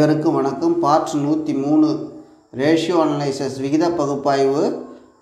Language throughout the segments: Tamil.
அனைவருக்கும் வணக்கம் பார்ட் நூற்றி மூணு ரேஷியோ அனலைசஸ் விகித பகுப்பாய்வு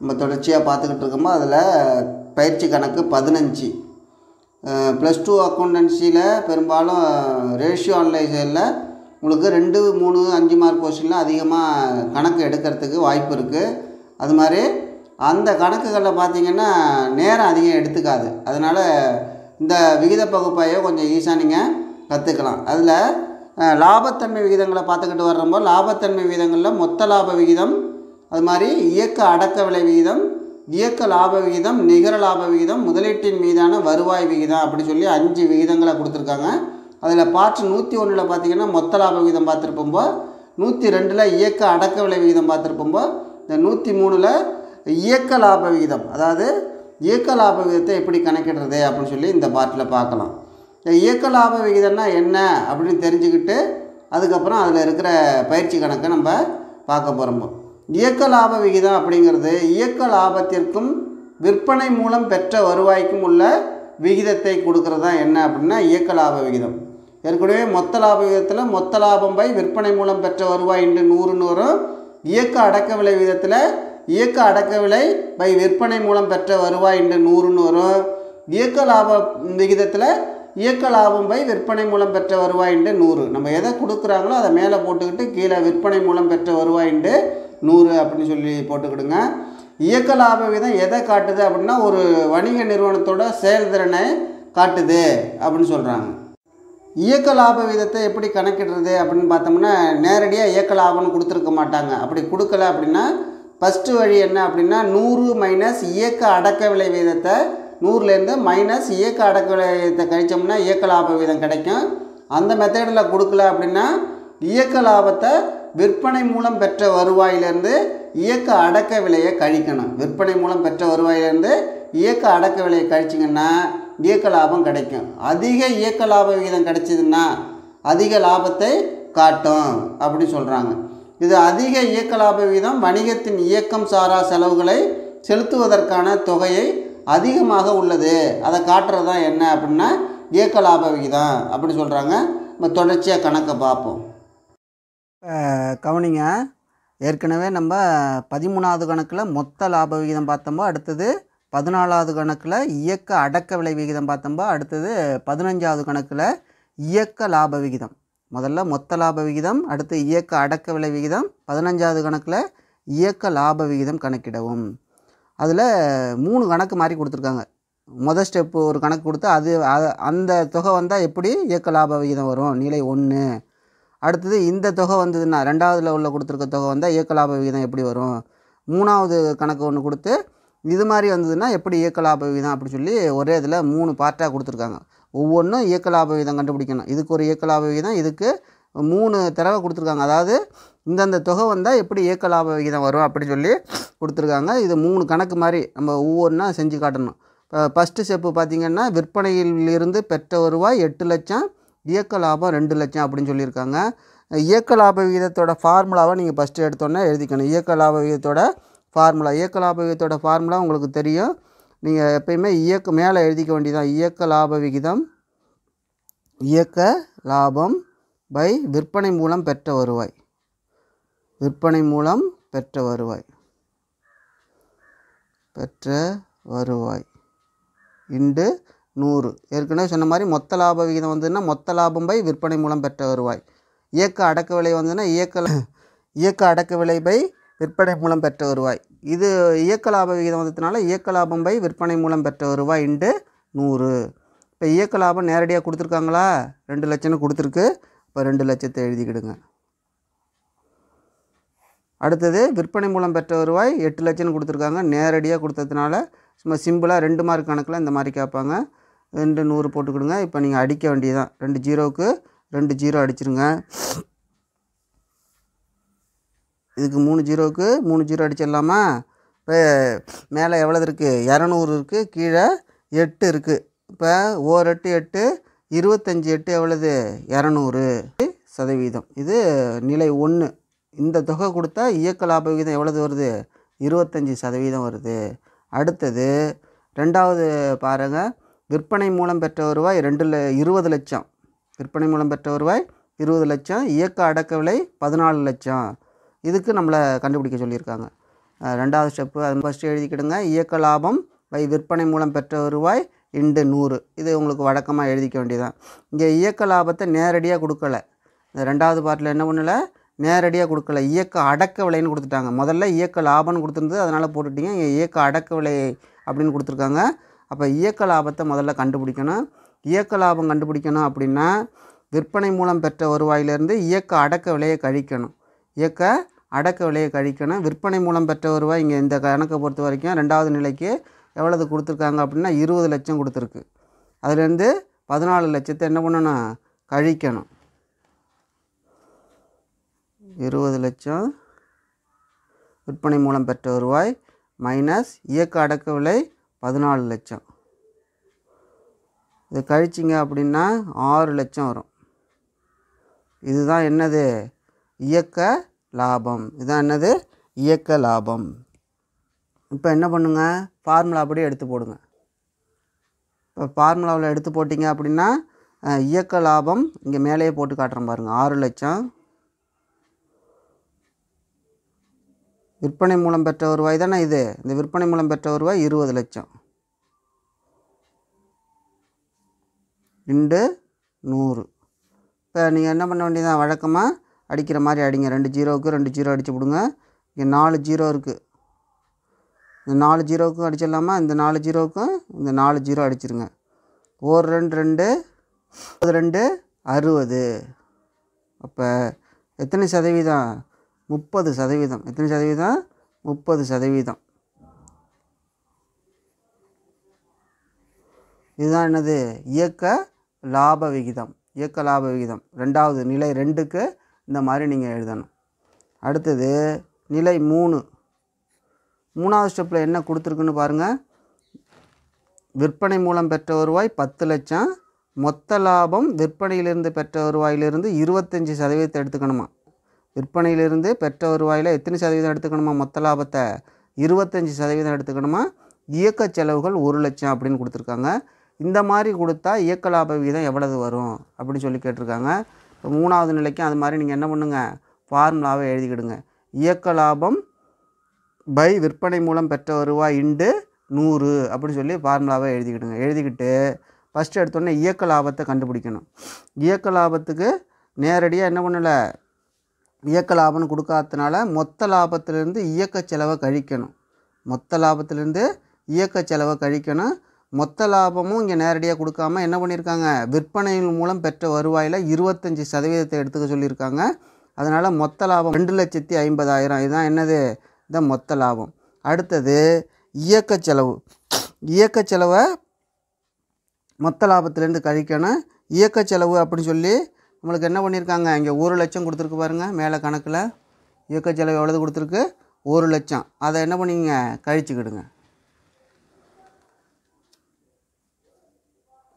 நம்ம தொடர்ச்சியாக பார்த்துக்கிட்டு இருக்கோமோ அதில் பயிற்சி கணக்கு பதினஞ்சு ப்ளஸ் டூ அக்கௌண்டன்சியில் பெரும்பாலும் ரேஷியோ அனலைசரில் உங்களுக்கு ரெண்டு மூணு அஞ்சு மார்க் கொஸ்டின்லாம் அதிகமாக கணக்கு எடுக்கிறதுக்கு வாய்ப்பு இருக்குது அது மாதிரி அந்த கணக்குகளில் பார்த்திங்கன்னா நேரம் அதிகம் எடுத்துக்காது அதனால் இந்த விகித பகுப்பாயை கொஞ்சம் ஈஸியாக நீங்கள் கற்றுக்கலாம் அதில் லாபத்தன்மை விகிதங்களை பார்த்துக்கிட்டு வர்றப்போ லாபத்தன்மை விகிதங்களில் மொத்த லாப விகிதம் அது மாதிரி இயக்க அடக்க விலை விகிதம் இயக்க லாப விகிதம் நிகர லாப விகிதம் முதலீட்டின் மீதான வருவாய் விகிதம் அப்படி சொல்லி அஞ்சு விகிதங்களை கொடுத்துருக்காங்க அதில் பார்ட் நூற்றி ஒன்றில் பார்த்திங்கன்னா மொத்த லாப விகிதம் பார்த்துருப்போம்போ நூற்றி ரெண்டில் இயக்க அடக்க விலை விகிதம் பார்த்துருப்போம்போ இந்த நூற்றி மூணில் இயக்க லாப விகிதம் அதாவது இயக்க லாப விகிதத்தை எப்படி கணக்கிடுறது அப்படின்னு சொல்லி இந்த பாட்டில் பார்க்கலாம் இயக்க லாப விகிதம்னா என்ன அப்படின்னு தெரிஞ்சுக்கிட்டு அதுக்கப்புறம் அதில் இருக்கிற பயிற்சி கணக்கை நம்ம பார்க்க போகிறோம் இயக்க லாப விகிதம் அப்படிங்கிறது இயக்க லாபத்திற்கும் விற்பனை மூலம் பெற்ற வருவாய்க்கும் உள்ள விகிதத்தை கொடுக்கறது தான் என்ன அப்படின்னா இயக்க லாப விகிதம் ஏற்கனவே மொத்த லாப விகிதத்தில் மொத்த லாபம் பை விற்பனை மூலம் பெற்ற வருவாய் இன்று நூறு வரும் இயக்க அடக்க விலை விகிதத்தில் இயக்க அடக்க விலை பை விற்பனை மூலம் பெற்ற வருவாய் இன்று நூறு வரும் இயக்க லாப விகிதத்தில் இயக்க லாபம் பை விற்பனை மூலம் பெற்ற வருவாயின் நூறு நம்ம எதை கொடுக்குறாங்களோ அதை மேலே போட்டுக்கிட்டு கீழே விற்பனை மூலம் பெற்ற வருவாயின் நூறு அப்படின்னு சொல்லி போட்டுக்கிடுங்க இயக்க லாப விதம் எதை காட்டுது அப்படின்னா ஒரு வணிக நிறுவனத்தோட செயல்திறனை காட்டுது அப்படின்னு சொல்கிறாங்க இயக்க லாப விதத்தை எப்படி கணக்கிடுறது அப்படின்னு பார்த்தோம்னா நேரடியாக இயக்க லாபம்னு கொடுத்துருக்க மாட்டாங்க அப்படி கொடுக்கல அப்படின்னா ஃபஸ்ட்டு வழி என்ன அப்படின்னா நூறு மைனஸ் இயக்க அடக்க விலை வீதத்தை நூறுலேருந்து மைனஸ் இயக்க அடக்க விலையத்தை கழித்தோம்னா இயக்க லாப விகிதம் கிடைக்கும் அந்த மெத்தடில் கொடுக்கல அப்படின்னா இயக்க லாபத்தை விற்பனை மூலம் பெற்ற வருவாயிலேருந்து இயக்க அடக்க விலையை கழிக்கணும் விற்பனை மூலம் பெற்ற வருவாயிலேருந்து இயக்க அடக்க விலையை கழிச்சிங்கன்னா இயக்க லாபம் கிடைக்கும் அதிக இயக்க லாப விகிதம் கிடைச்சிதுன்னா அதிக லாபத்தை காட்டும் அப்படின்னு சொல்கிறாங்க இது அதிக இயக்க லாப விகிதம் வணிகத்தின் இயக்கம் சாரா செலவுகளை செலுத்துவதற்கான தொகையை அதிகமாக உள்ளது அதை காட்டுறது தான் என்ன அப்படின்னா இயக்க லாப விகிதம் அப்படின்னு சொல்கிறாங்க நம்ம தொடர்ச்சியாக கணக்கை பார்ப்போம் கவனிங்க ஏற்கனவே நம்ம பதிமூணாவது கணக்கில் மொத்த லாப விகிதம் பார்த்தோம்போ அடுத்தது பதினாலாவது கணக்கில் இயக்க அடக்க விலை விகிதம் பார்த்தோம்போ அடுத்தது பதினஞ்சாவது கணக்கில் இயக்க லாப விகிதம் முதல்ல மொத்த லாப விகிதம் அடுத்து இயக்க அடக்க விலை விகிதம் பதினஞ்சாவது கணக்கில் இயக்க லாப விகிதம் கணக்கிடவும் அதில் மூணு கணக்கு மாதிரி கொடுத்துருக்காங்க மொதல் ஸ்டெப்பு ஒரு கணக்கு கொடுத்து அது அந்த தொகை வந்தால் எப்படி இயக்க லாப விகிதம் வரும் நிலை ஒன்று அடுத்தது இந்த தொகை வந்ததுன்னா ரெண்டாவதில் உள்ள கொடுத்துருக்க தொகை வந்தால் இயக்க லாப விகிதம் எப்படி வரும் மூணாவது கணக்கு ஒன்று கொடுத்து இது மாதிரி வந்ததுன்னா எப்படி இயக்க லாப விகிதம் அப்படின்னு சொல்லி ஒரே இதில் மூணு பார்ட்டாக கொடுத்துருக்காங்க ஒவ்வொன்றும் இயக்க லாப விகிதம் கண்டுபிடிக்கணும் இதுக்கு ஒரு இயக்க லாப விகிதம் இதுக்கு மூணு தடவை கொடுத்துருக்காங்க அதாவது இந்தந்த தொகை வந்தால் எப்படி ஏக்க லாப விகிதம் வரும் அப்படின்னு சொல்லி கொடுத்துருக்காங்க இது மூணு கணக்கு மாதிரி நம்ம ஒவ்வொன்றா செஞ்சு காட்டணும் இப்போ ஃபஸ்ட்டு ஸ்டெப்பு பார்த்திங்கன்னா விற்பனையிலிருந்து பெற்ற வருவாய் எட்டு லட்சம் இயக்க லாபம் ரெண்டு லட்சம் அப்படின்னு சொல்லியிருக்காங்க இயக்க லாப விகிதத்தோட ஃபார்முலாவை நீங்கள் ஃபஸ்ட்டு எடுத்தோன்னே எழுதிக்கணும் இயக்க லாப விகிதத்தோட ஃபார்முலா இயக்க லாப விகிதத்தோட ஃபார்முலா உங்களுக்கு தெரியும் நீங்கள் எப்பயுமே இயக்க மேலே எழுதிக்க வேண்டியதான் இயக்க லாப விகிதம் இயக்க லாபம் பை விற்பனை மூலம் பெற்ற வருவாய் விற்பனை மூலம் பெற்ற வருவாய் பெற்ற வருவாய் இண்டு நூறு ஏற்கனவே சொன்ன மாதிரி மொத்த லாப விகிதம் வந்ததுன்னா மொத்த லாபம் பை விற்பனை மூலம் பெற்ற வருவாய் இயக்க அடக்க விலை வந்ததுன்னா இயக்க இயக்க அடக்க விலை பை விற்பனை மூலம் பெற்ற வருவாய் இது இயக்க லாப விகிதம் வந்ததுனால இயக்க லாபம் பை விற்பனை மூலம் பெற்ற வருவாய் இண்டு நூறு இப்போ இயக்க லாபம் நேரடியாக கொடுத்துருக்காங்களா ரெண்டு லட்சம்னு கொடுத்துருக்கு இப்போ ரெண்டு லட்சத்தை எழுதிக்கிடுங்க அடுத்தது விற்பனை மூலம் பெற்ற வருவாய் எட்டு லட்சம்னு கொடுத்துருக்காங்க நேரடியாக கொடுத்ததுனால சும்மா சிம்பிளாக ரெண்டு மார்க் கணக்கில் இந்த மாதிரி கேட்பாங்க ரெண்டு நூறு போட்டுக்கிடுங்க இப்போ நீங்கள் அடிக்க வேண்டியதான் ரெண்டு ஜீரோவுக்கு ரெண்டு ஜீரோ அடிச்சிருங்க இதுக்கு மூணு ஜீரோவுக்கு மூணு ஜீரோ அடிச்சிடலாமா இப்போ மேலே எவ்வளோ இருக்குது இரநூறு இருக்குது கீழே எட்டு இருக்குது இப்போ ஓர் எட்டு எட்டு இருபத்தஞ்சி எட்டு எவ்வளவு இரநூறு சதவீதம் இது நிலை ஒன்று இந்த தொகை கொடுத்தா இயக்க லாப விகிதம் எவ்வளவு வருது இருபத்தஞ்சி சதவீதம் வருது அடுத்தது ரெண்டாவது பாருங்கள் விற்பனை மூலம் பெற்ற வருவாய் ரெண்டு ல இருபது லட்சம் விற்பனை மூலம் பெற்ற வருவாய் இருபது லட்சம் இயக்க அடக்க விலை பதினாலு லட்சம் இதுக்கு நம்மளை கண்டுபிடிக்க சொல்லியிருக்காங்க ரெண்டாவது ஸ்டெப்பு அது ஃபஸ்ட்டு எழுதிக்கிடுங்க இயக்க லாபம் பை விற்பனை மூலம் பெற்ற வருவாய் இண்டு நூறு இது உங்களுக்கு வழக்கமாக எழுதிக்க வேண்டியதான் இங்கே இயக்க லாபத்தை நேரடியாக கொடுக்கலை இந்த ரெண்டாவது பாட்டில் என்ன பண்ணலை நேரடியாக கொடுக்கல இயக்க அடக்க விலைன்னு கொடுத்துட்டாங்க முதல்ல இயக்க லாபம்னு கொடுத்துருந்து அதனால் போட்டுட்டிங்க இங்கே இயக்க அடக்க விலை அப்படின்னு கொடுத்துருக்காங்க அப்போ இயக்க லாபத்தை முதல்ல கண்டுபிடிக்கணும் இயக்க லாபம் கண்டுபிடிக்கணும் அப்படின்னா விற்பனை மூலம் பெற்ற வருவாயிலிருந்து இயக்க அடக்க விலையை கழிக்கணும் இயக்க அடக்க விலையை கழிக்கணும் விற்பனை மூலம் பெற்ற வருவாய் இங்கே இந்த கணக்கை பொறுத்த வரைக்கும் ரெண்டாவது நிலைக்கு எவ்வளவு கொடுத்துருக்காங்க அப்படின்னா இருபது லட்சம் கொடுத்துருக்கு அதுலேருந்து பதினாலு லட்சத்தை என்ன பண்ணணும் கழிக்கணும் இருபது லட்சம் விற்பனை மூலம் பெற்ற வருவாய் மைனஸ் இயக்க அடக்க விலை பதினாலு லட்சம் இது கழிச்சிங்க அப்படின்னா ஆறு லட்சம் வரும் இதுதான் என்னது இயக்க லாபம் இதுதான் என்னது இயக்க லாபம் இப்போ என்ன பண்ணுங்கள் ஃபார்முலா படி எடுத்து போடுங்க இப்போ ஃபார்முலாவில் எடுத்து போட்டிங்க அப்படின்னா இயக்க லாபம் இங்கே மேலேயே போட்டு காட்டுறேன் பாருங்கள் ஆறு லட்சம் விற்பனை மூலம் பெற்ற வருவாய் தானே இது இந்த விற்பனை மூலம் பெற்ற வருவாய் இருபது லட்சம் ரெண்டு நூறு இப்போ நீங்கள் என்ன பண்ண வேண்டியதான் வழக்கமாக அடிக்கிற மாதிரி அடிங்க ரெண்டு ஜீரோவுக்கு ரெண்டு ஜீரோ அடித்து விடுங்க இங்கே நாலு ஜீரோ இருக்குது இந்த நாலு ஜீரோவுக்கும் அடிச்சிடலாமா இந்த நாலு ஜீரோவுக்கும் இந்த நாலு ஜீரோ அடிச்சிருங்க ஒரு ரெண்டு ரெண்டு ரெண்டு அறுபது அப்போ எத்தனை சதவீதம் முப்பது சதவீதம் எத்தனை சதவீதம் முப்பது சதவீதம் இதுதான் என்னது இயக்க லாப விகிதம் இயக்க லாப விகிதம் ரெண்டாவது நிலை ரெண்டுக்கு இந்த மாதிரி நீங்கள் எழுதணும் அடுத்தது நிலை மூணு மூணாவது ஸ்டெப்பில் என்ன கொடுத்துருக்குன்னு பாருங்கள் விற்பனை மூலம் பெற்ற வருவாய் பத்து லட்சம் மொத்த லாபம் விற்பனையிலிருந்து பெற்ற வருவாயிலிருந்து இருபத்தஞ்சி சதவீதத்தை எடுத்துக்கணுமா விற்பனையிலிருந்து பெற்ற வருவாயில் எத்தனை சதவீதம் எடுத்துக்கணுமா மொத்த லாபத்தை இருபத்தஞ்சி சதவீதம் எடுத்துக்கணுமா இயக்க செலவுகள் ஒரு லட்சம் அப்படின்னு கொடுத்துருக்காங்க இந்த மாதிரி கொடுத்தா இயக்க லாப விகிதம் எவ்வளவு வரும் அப்படின்னு சொல்லி கேட்டிருக்காங்க இப்போ மூணாவது நிலைக்கும் அது மாதிரி நீங்கள் என்ன பண்ணுங்கள் ஃபார்முலாவை எழுதிக்கிடுங்க இயக்க லாபம் பை விற்பனை மூலம் பெற்ற வருவாய் இண்டு நூறு அப்படின்னு சொல்லி ஃபார்முலாவை எழுதிக்கிடுங்க எழுதிக்கிட்டு ஃபஸ்ட்டு எடுத்தோடனே இயக்க லாபத்தை கண்டுபிடிக்கணும் இயக்க லாபத்துக்கு நேரடியாக என்ன பண்ணலை இயக்க லாபம்னு கொடுக்காததுனால மொத்த லாபத்திலேருந்து இயக்க செலவை கழிக்கணும் மொத்த லாபத்திலேருந்து இயக்க செலவை கழிக்கணும் மொத்த லாபமும் இங்கே நேரடியாக கொடுக்காம என்ன பண்ணியிருக்காங்க விற்பனையின் மூலம் பெற்ற வருவாயில் இருபத்தஞ்சி சதவீதத்தை எடுத்துக்க சொல்லியிருக்காங்க அதனால் மொத்த லாபம் ரெண்டு லட்சத்தி ஐம்பதாயிரம் இதுதான் என்னது இந்த மொத்த லாபம் அடுத்தது இயக்க செலவு இயக்க செலவை மொத்த லாபத்துலேருந்து கழிக்கணும் இயக்க செலவு அப்படின்னு சொல்லி நம்மளுக்கு என்ன பண்ணியிருக்காங்க இங்கே ஒரு லட்சம் கொடுத்துருக்கு பாருங்கள் மேலே கணக்கில் இயக்க செலவு எவ்வளோது கொடுத்துருக்கு ஒரு லட்சம் அதை என்ன பண்ணிங்க கழிச்சுக்கிடுங்க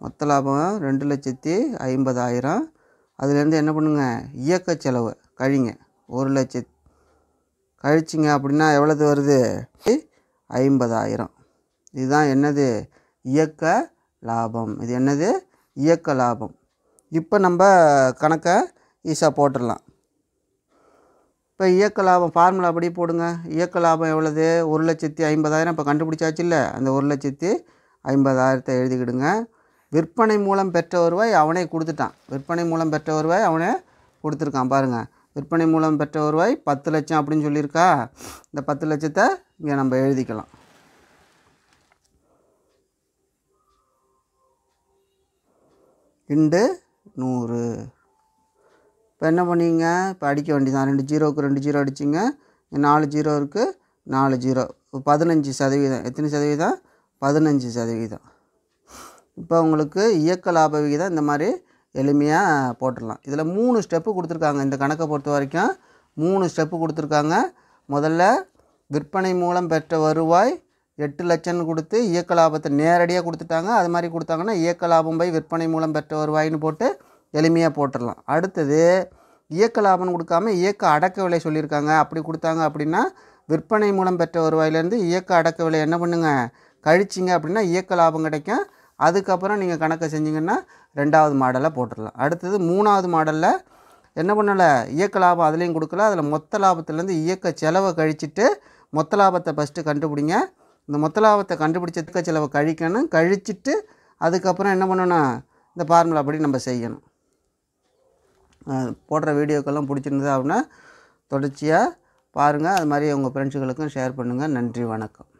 மொத்த லாபம் ரெண்டு லட்சத்தி ஐம்பதாயிரம் அதுலேருந்து என்ன பண்ணுங்க இயக்க செலவு கழிங்க ஒரு லட்சத்தி கழிச்சிங்க அப்படின்னா எவ்வளவு வருது ஐம்பதாயிரம் இதுதான் என்னது இயக்க லாபம் இது என்னது இயக்க லாபம் இப்போ நம்ம கணக்கை ஈஸாக போட்டுடலாம் இப்போ இயக்க லாபம் ஃபார்முலா அப்படியே போடுங்க இயக்க லாபம் எவ்வளவு ஒரு லட்சத்தி ஐம்பதாயிரம் இப்போ கண்டுபிடிச்சாச்சு இல்லை அந்த ஒரு லட்சத்தி ஐம்பதாயிரத்தை எழுதிக்கிடுங்க விற்பனை மூலம் பெற்ற வருவாய் அவனே கொடுத்துட்டான் விற்பனை மூலம் பெற்ற வருவாய் அவனே கொடுத்துருக்கான் பாருங்கள் விற்பனை மூலம் பெற்ற வருவாய் பத்து லட்சம் அப்படின்னு சொல்லியிருக்கா இந்த பத்து லட்சத்தை இங்கே நம்ம எழுதிக்கலாம் ரெண்டு நூறு இப்போ என்ன பண்ணிங்க இப்போ அடிக்க வேண்டியதான் ரெண்டு ஜீரோவுக்கு ரெண்டு ஜீரோ அடிச்சிங்க நாலு ஜீரோ இருக்குது நாலு ஜீரோ பதினஞ்சு சதவீதம் எத்தனை சதவீதம் பதினஞ்சு சதவீதம் இப்போ உங்களுக்கு இயக்க லாப விகிதம் இந்த மாதிரி எளிமையாக போட்டுடலாம் இதில் மூணு ஸ்டெப்பு கொடுத்துருக்காங்க இந்த கணக்கை பொறுத்த வரைக்கும் மூணு ஸ்டெப்பு கொடுத்துருக்காங்க முதல்ல விற்பனை மூலம் பெற்ற வருவாய் எட்டு லட்சம்னு கொடுத்து இயக்க லாபத்தை நேரடியாக கொடுத்துட்டாங்க அது மாதிரி கொடுத்தாங்கன்னா இயக்க லாபம் போய் விற்பனை மூலம் பெற்ற வருவாயின்னு போட்டு எளிமையாக போட்டுடலாம் அடுத்தது இயக்க லாபம்னு கொடுக்காம இயக்க அடக்க விலை சொல்லியிருக்காங்க அப்படி கொடுத்தாங்க அப்படின்னா விற்பனை மூலம் பெற்ற வருவாயிலேருந்து இயக்க அடக்க விலை என்ன பண்ணுங்கள் கழிச்சிங்க அப்படின்னா இயக்க லாபம் கிடைக்கும் அதுக்கப்புறம் நீங்கள் கணக்கை செஞ்சிங்கன்னா ரெண்டாவது மாடலை போட்டுடலாம் அடுத்தது மூணாவது மாடலில் என்ன பண்ணலை இயக்க லாபம் அதுலேயும் கொடுக்கல அதில் மொத்த லாபத்துலேருந்து இயக்க செலவை கழிச்சிட்டு மொத்த லாபத்தை ஃபஸ்ட்டு கண்டுபிடிங்க இந்த மொத்த லாபத்தை கண்டுபிடிச்சதுக்க செலவை கழிக்கணும் கழிச்சிட்டு அதுக்கப்புறம் என்ன பண்ணணும் இந்த ஃபார்முலா படி நம்ம செய்யணும் போடுற வீடியோக்கெல்லாம் பிடிச்சிருந்தது அப்படின்னா தொடர்ச்சியாக பாருங்கள் அது மாதிரி உங்கள் ஃப்ரெண்ட்ஸுகளுக்கும் ஷேர் பண்ணுங்கள் நன்றி வணக்கம்